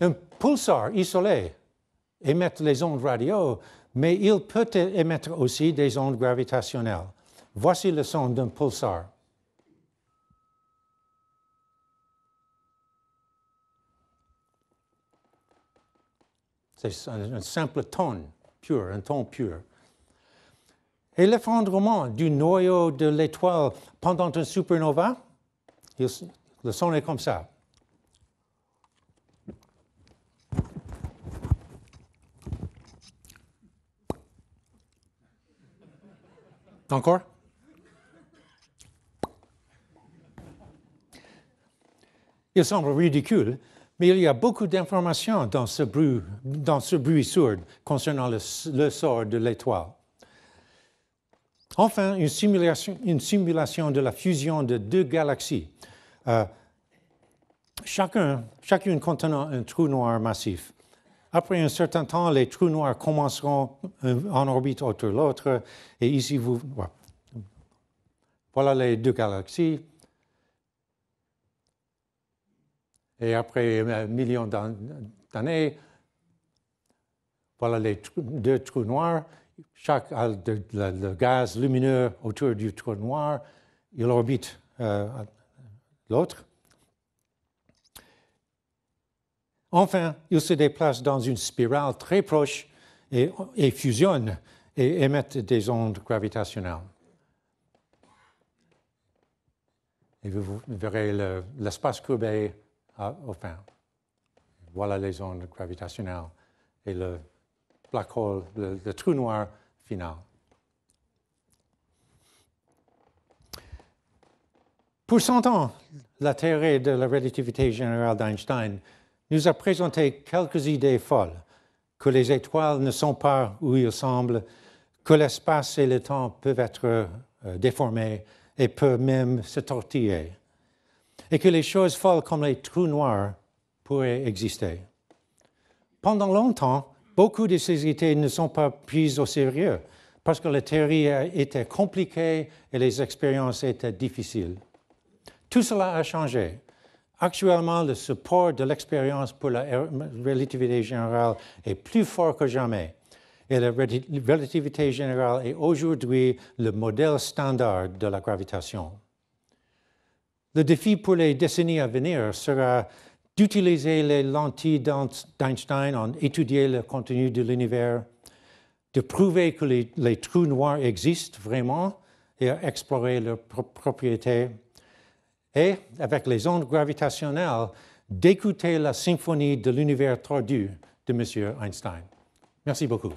Un pulsar isolé émet les ondes radio, mais il peut émettre aussi des ondes gravitationnelles. Voici le son d'un pulsar. C'est un, simple ton pur, un ton pur. Et l'effondrement du noyau de l'étoile pendant une supernova, le son est comme ça. Encore Il semble ridicule, mais il y a beaucoup d'informations dans, ce bruit, dans ce bruit sourd concernant le, sort de l'étoile. Enfin, une simulation, une simulation, de la fusion de deux galaxies, euh, chacune contenant un trou noir massif. Après un certain temps, les trous noirs commenceront euh, en orbite autour de l'autre. Et ici, vous, voilà les deux galaxies. Et après un euh, million d'années, voilà les deux trous noirs. Chaque le, gaz lumineux autour du trou noir, il orbite euh, l'autre. Enfin, il se déplace dans une spirale très proche et, et fusionne et émettent des ondes gravitationnelles. Et vous verrez l'espace courbé ah, enfin, voilà les ondes gravitationnelles et le black hole, le, trou noir final. Pour cent ans, la théorie de la relativité générale d'Einstein nous a présenté quelques idées folles, que les étoiles ne sont pas où il semble, que l'espace et le temps peuvent être euh, déformés et peuvent même se tortiller et que les choses folles comme les trous noirs pourraient exister. Pendant longtemps, beaucoup de ces idées ne sont pas prises au sérieux parce que la théorie était compliquée et les expériences étaient difficiles. Tout cela a changé. Actuellement, le support de l'expérience pour la er, relativité générale est plus fort que jamais. Et la relativité générale est aujourd'hui le modèle standard de la gravitation. Le défi pour les décennies à venir sera d'utiliser les lentilles d'Einstein en étudier le contenu de l'univers, de prouver que les, trous noirs existent vraiment et explorer leurs propriétés, et avec les ondes gravitationnelles, d'écouter la symphonie de l'univers tordu de M. Einstein. Merci beaucoup.